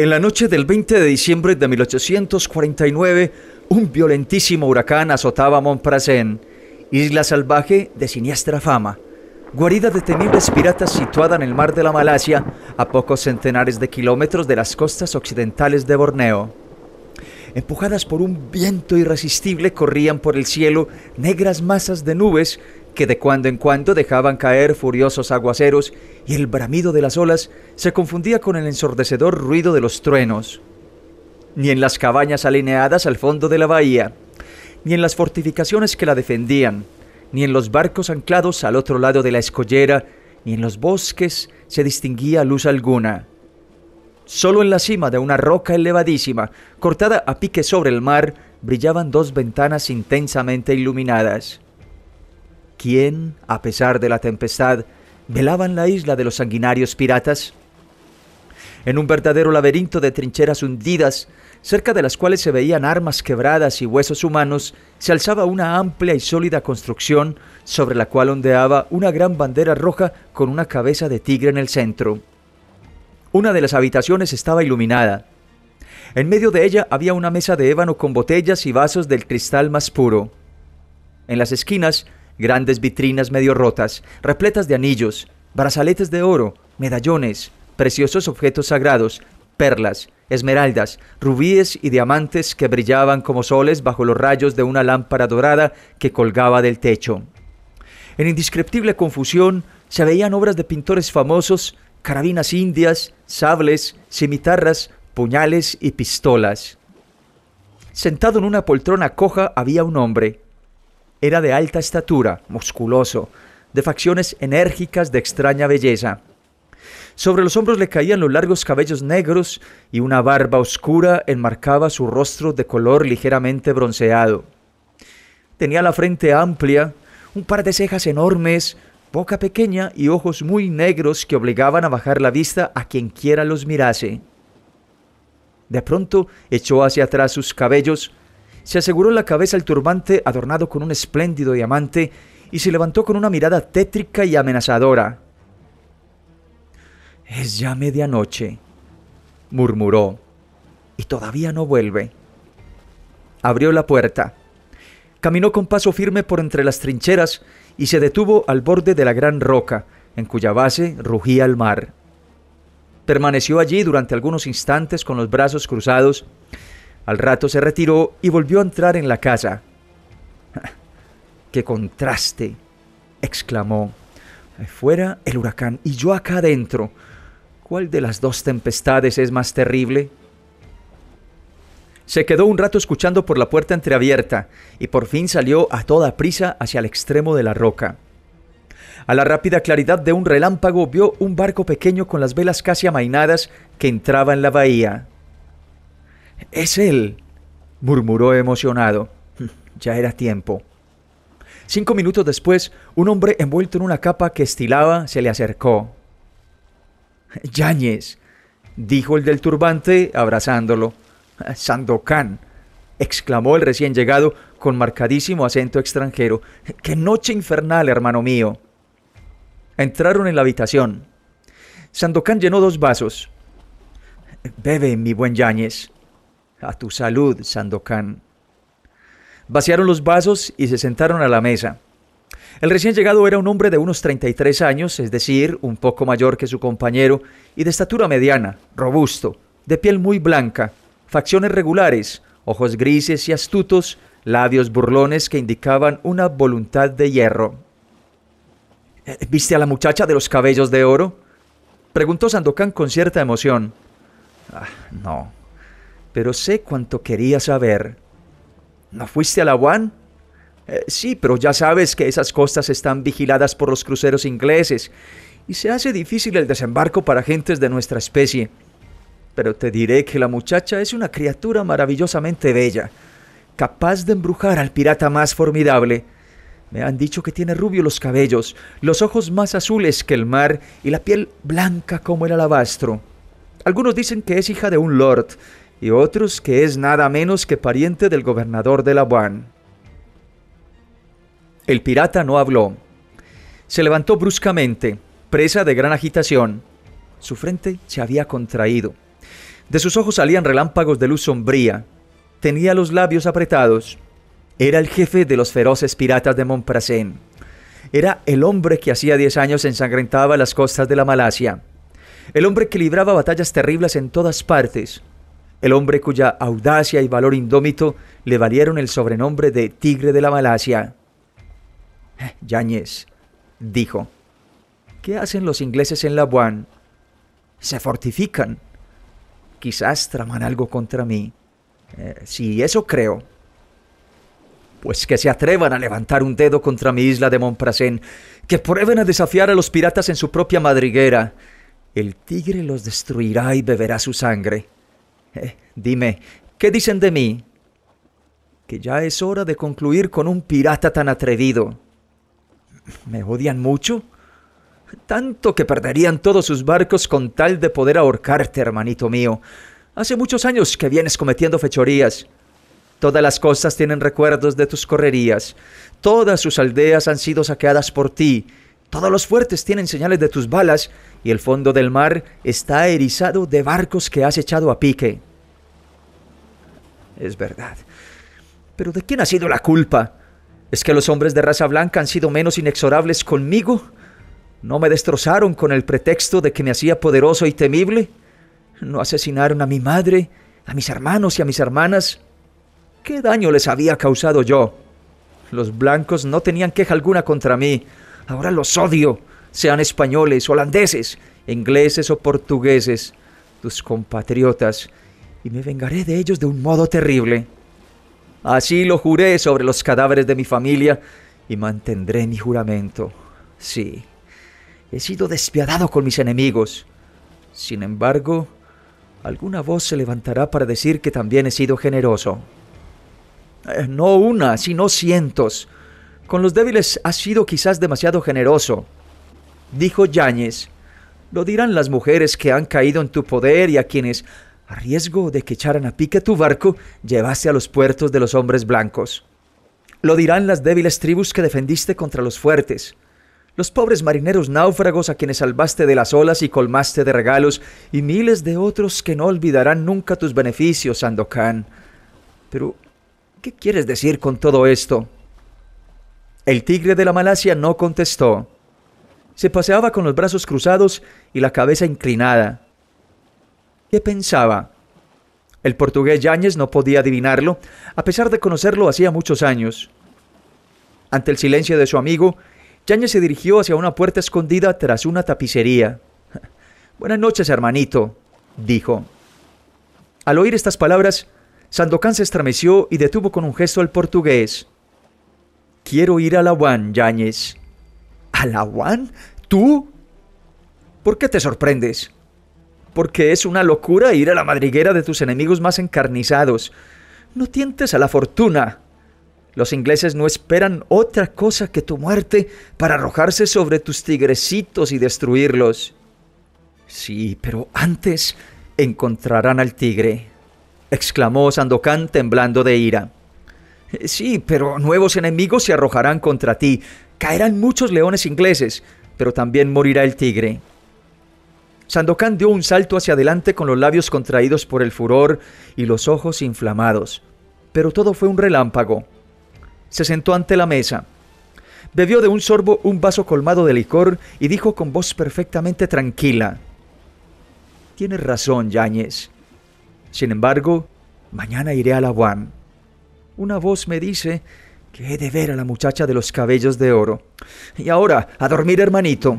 En la noche del 20 de diciembre de 1849, un violentísimo huracán azotaba Montprasen, isla salvaje de siniestra fama, guarida de temibles piratas situada en el mar de la Malasia, a pocos centenares de kilómetros de las costas occidentales de Borneo. Empujadas por un viento irresistible, corrían por el cielo negras masas de nubes que de cuando en cuando dejaban caer furiosos aguaceros y el bramido de las olas se confundía con el ensordecedor ruido de los truenos. Ni en las cabañas alineadas al fondo de la bahía, ni en las fortificaciones que la defendían, ni en los barcos anclados al otro lado de la escollera, ni en los bosques se distinguía luz alguna. Solo en la cima de una roca elevadísima, cortada a pique sobre el mar, brillaban dos ventanas intensamente iluminadas quién a pesar de la tempestad, velaban la isla de los sanguinarios piratas. En un verdadero laberinto de trincheras hundidas, cerca de las cuales se veían armas quebradas y huesos humanos, se alzaba una amplia y sólida construcción sobre la cual ondeaba una gran bandera roja con una cabeza de tigre en el centro. Una de las habitaciones estaba iluminada. En medio de ella había una mesa de ébano con botellas y vasos del cristal más puro. En las esquinas grandes vitrinas medio rotas, repletas de anillos, brazaletes de oro, medallones, preciosos objetos sagrados, perlas, esmeraldas, rubíes y diamantes que brillaban como soles bajo los rayos de una lámpara dorada que colgaba del techo. En indescriptible confusión se veían obras de pintores famosos, carabinas indias, sables, cimitarras, puñales y pistolas. Sentado en una poltrona coja había un hombre, era de alta estatura, musculoso, de facciones enérgicas de extraña belleza. Sobre los hombros le caían los largos cabellos negros y una barba oscura enmarcaba su rostro de color ligeramente bronceado. Tenía la frente amplia, un par de cejas enormes, boca pequeña y ojos muy negros que obligaban a bajar la vista a quien quiera los mirase. De pronto echó hacia atrás sus cabellos se aseguró la cabeza el turbante adornado con un espléndido diamante y se levantó con una mirada tétrica y amenazadora. Es ya medianoche, murmuró, y todavía no vuelve. Abrió la puerta. Caminó con paso firme por entre las trincheras y se detuvo al borde de la gran roca, en cuya base rugía el mar. Permaneció allí durante algunos instantes con los brazos cruzados al rato se retiró y volvió a entrar en la casa. ¡Qué contraste! exclamó. Fuera el huracán y yo acá adentro. ¿Cuál de las dos tempestades es más terrible? Se quedó un rato escuchando por la puerta entreabierta y por fin salió a toda prisa hacia el extremo de la roca. A la rápida claridad de un relámpago vio un barco pequeño con las velas casi amainadas que entraba en la bahía. Es él, murmuró emocionado. Ya era tiempo. Cinco minutos después, un hombre envuelto en una capa que estilaba se le acercó. Yáñez, dijo el del turbante, abrazándolo. —¡Sandokan! exclamó el recién llegado con marcadísimo acento extranjero. ¡Qué noche infernal, hermano mío! Entraron en la habitación. Sandokan llenó dos vasos. Bebe, mi buen Yáñez, a tu salud, Sandokan. Vaciaron los vasos y se sentaron a la mesa. El recién llegado era un hombre de unos 33 años, es decir, un poco mayor que su compañero, y de estatura mediana, robusto, de piel muy blanca, facciones regulares, ojos grises y astutos, labios burlones que indicaban una voluntad de hierro. Eh, ¿Viste a la muchacha de los cabellos de oro? Preguntó Sandokan con cierta emoción. Ah, no, pero sé cuánto quería saber. ¿No fuiste a la WAN? Eh, sí, pero ya sabes que esas costas están vigiladas por los cruceros ingleses y se hace difícil el desembarco para gentes de nuestra especie. Pero te diré que la muchacha es una criatura maravillosamente bella, capaz de embrujar al pirata más formidable. Me han dicho que tiene rubio los cabellos, los ojos más azules que el mar y la piel blanca como el alabastro. Algunos dicen que es hija de un lord y otros que es nada menos que pariente del gobernador de Labuan. El pirata no habló. Se levantó bruscamente, presa de gran agitación. Su frente se había contraído. De sus ojos salían relámpagos de luz sombría. Tenía los labios apretados. Era el jefe de los feroces piratas de Montprasen. Era el hombre que hacía diez años ensangrentaba las costas de la Malasia. El hombre que libraba batallas terribles en todas partes, el hombre cuya audacia y valor indómito le valieron el sobrenombre de Tigre de la Malasia. Yáñez dijo, ¿qué hacen los ingleses en Labuan? Se fortifican. Quizás traman algo contra mí. Sí, eh, si eso creo. Pues que se atrevan a levantar un dedo contra mi isla de Montprasén, que prueben a desafiar a los piratas en su propia madriguera. El tigre los destruirá y beberá su sangre. Eh, dime, ¿qué dicen de mí? Que ya es hora de concluir con un pirata tan atrevido. ¿Me odian mucho? Tanto que perderían todos sus barcos con tal de poder ahorcarte, hermanito mío. Hace muchos años que vienes cometiendo fechorías. Todas las cosas tienen recuerdos de tus correrías. Todas sus aldeas han sido saqueadas por ti todos los fuertes tienen señales de tus balas y el fondo del mar está erizado de barcos que has echado a pique. Es verdad. Pero ¿de quién ha sido la culpa? ¿Es que los hombres de raza blanca han sido menos inexorables conmigo? ¿No me destrozaron con el pretexto de que me hacía poderoso y temible? ¿No asesinaron a mi madre, a mis hermanos y a mis hermanas? ¿Qué daño les había causado yo? Los blancos no tenían queja alguna contra mí. Ahora los odio, sean españoles, holandeses, ingleses o portugueses, tus compatriotas, y me vengaré de ellos de un modo terrible. Así lo juré sobre los cadáveres de mi familia y mantendré mi juramento. Sí, he sido despiadado con mis enemigos. Sin embargo, alguna voz se levantará para decir que también he sido generoso. Eh, no una, sino cientos. Con los débiles has sido quizás demasiado generoso, dijo Yáñez. Lo dirán las mujeres que han caído en tu poder y a quienes, a riesgo de que echaran a pique tu barco, llevaste a los puertos de los hombres blancos. Lo dirán las débiles tribus que defendiste contra los fuertes, los pobres marineros náufragos a quienes salvaste de las olas y colmaste de regalos, y miles de otros que no olvidarán nunca tus beneficios, Sandokan. Pero, ¿qué quieres decir con todo esto? El tigre de la Malasia no contestó. Se paseaba con los brazos cruzados y la cabeza inclinada. ¿Qué pensaba? El portugués Yáñez no podía adivinarlo, a pesar de conocerlo hacía muchos años. Ante el silencio de su amigo, Yáñez se dirigió hacia una puerta escondida tras una tapicería. Buenas noches, hermanito, dijo. Al oír estas palabras, Sandokan se estremeció y detuvo con un gesto al portugués. Quiero ir a La wan Yáñez. ¿A La wan ¿Tú? ¿Por qué te sorprendes? Porque es una locura ir a la madriguera de tus enemigos más encarnizados. No tientes a la fortuna. Los ingleses no esperan otra cosa que tu muerte para arrojarse sobre tus tigrecitos y destruirlos. Sí, pero antes encontrarán al tigre, exclamó Sandokan temblando de ira. Sí, pero nuevos enemigos se arrojarán contra ti. Caerán muchos leones ingleses, pero también morirá el tigre. Sandokan dio un salto hacia adelante con los labios contraídos por el furor y los ojos inflamados. Pero todo fue un relámpago. Se sentó ante la mesa. Bebió de un sorbo un vaso colmado de licor y dijo con voz perfectamente tranquila. Tienes razón, Yáñez. Sin embargo, mañana iré a La One una voz me dice que he de ver a la muchacha de los cabellos de oro. Y ahora, a dormir, hermanito.